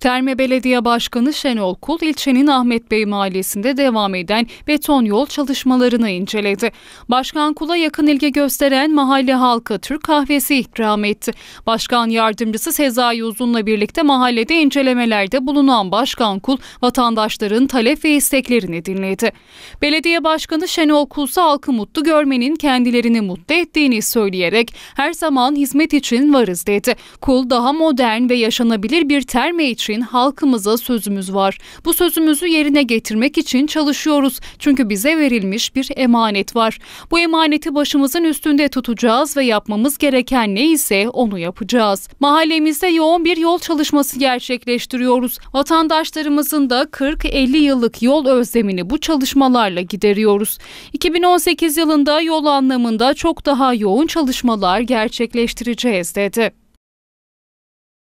Terme Belediye Başkanı Şenol Kul ilçenin Ahmet Bey mahallesinde devam eden beton yol çalışmalarını inceledi. Başkan Kul'a yakın ilgi gösteren mahalle halkı Türk kahvesi ikram etti. Başkan yardımcısı Sezai Uzun'la birlikte mahallede incelemelerde bulunan Başkan Kul vatandaşların talep ve isteklerini dinledi. Belediye Başkanı Şenol Kul'sa halkı mutlu görmenin kendilerini mutlu ettiğini söyleyerek her zaman hizmet için varız dedi. Kul daha modern ve yaşanabilir bir terme için için halkımıza sözümüz var. Bu sözümüzü yerine getirmek için çalışıyoruz. Çünkü bize verilmiş bir emanet var. Bu emaneti başımızın üstünde tutacağız ve yapmamız gereken ne ise onu yapacağız. Mahallemizde yoğun bir yol çalışması gerçekleştiriyoruz. Vatandaşlarımızın da 40-50 yıllık yol özlemini bu çalışmalarla gideriyoruz. 2018 yılında yol anlamında çok daha yoğun çalışmalar gerçekleştireceğiz dedi.